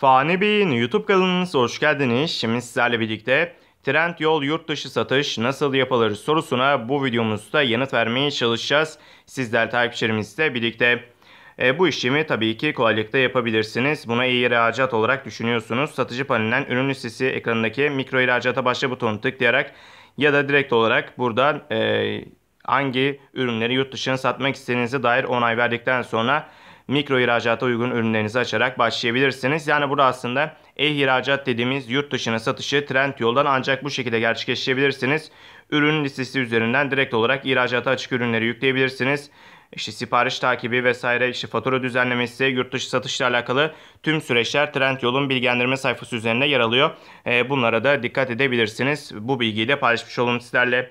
Fani Bey'in YouTube kanalınıza hoş geldiniz. Şimdi sizlerle birlikte trend yol yurt dışı satış nasıl yapılır sorusuna bu videomuzda yanıt vermeye çalışacağız. Sizler takipçilerimizle birlikte e, bu işlemi tabii ki kolaylıkla yapabilirsiniz. Buna iyi ihracat olarak düşünüyorsunuz. Satıcı panelinden ürün listesi ekranındaki mikro ihracata başla butonunu tıklayarak ya da direkt olarak buradan e, hangi ürünleri yurt dışına satmak istediğinize dair onay verdikten sonra mikro ihracata uygun ürünlerinizi açarak başlayabilirsiniz. Yani burada aslında e-ihracat dediğimiz yurt dışına satışı trend yoldan ancak bu şekilde gerçekleştirebilirsiniz. Ürün listesi üzerinden direkt olarak ihracata açık ürünleri yükleyebilirsiniz İşte sipariş takibi vesaire işte fatura düzenlemesi, yurt dışı satışla alakalı tüm süreçler Trend Yolun bilgilendirme sayfası üzerinde yer alıyor. E, bunlara da dikkat edebilirsiniz. Bu bilgiyi de paylaşmış olalım sizlerle.